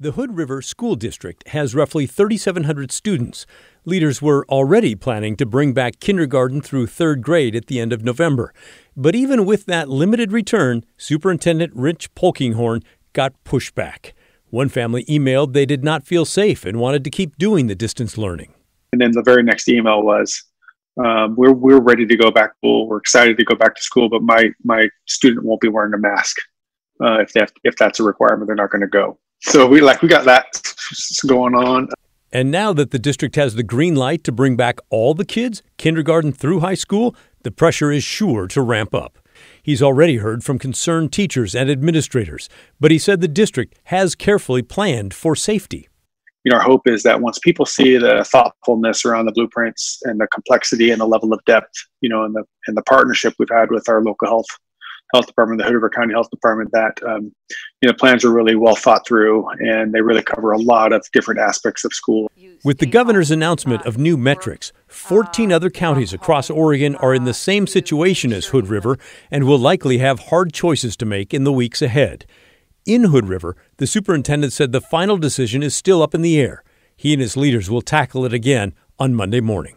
The Hood River School District has roughly 3,700 students. Leaders were already planning to bring back kindergarten through third grade at the end of November. But even with that limited return, Superintendent Rich Polkinghorn got pushback. One family emailed they did not feel safe and wanted to keep doing the distance learning. And then the very next email was, um, we're, we're ready to go back to school. We're excited to go back to school, but my, my student won't be wearing a mask. Uh, if, that, if that's a requirement, they're not going to go so we like we got that going on. And now that the district has the green light to bring back all the kids, kindergarten through high school, the pressure is sure to ramp up. He's already heard from concerned teachers and administrators, but he said the district has carefully planned for safety. You know, our hope is that once people see the thoughtfulness around the blueprints and the complexity and the level of depth, you know, and the and the partnership we've had with our local health health department, the Hood River County Health Department, that um, you know, plans are really well thought through and they really cover a lot of different aspects of school. With the governor's announcement of new metrics, 14 other counties across Oregon are in the same situation as Hood River and will likely have hard choices to make in the weeks ahead. In Hood River, the superintendent said the final decision is still up in the air. He and his leaders will tackle it again on Monday morning.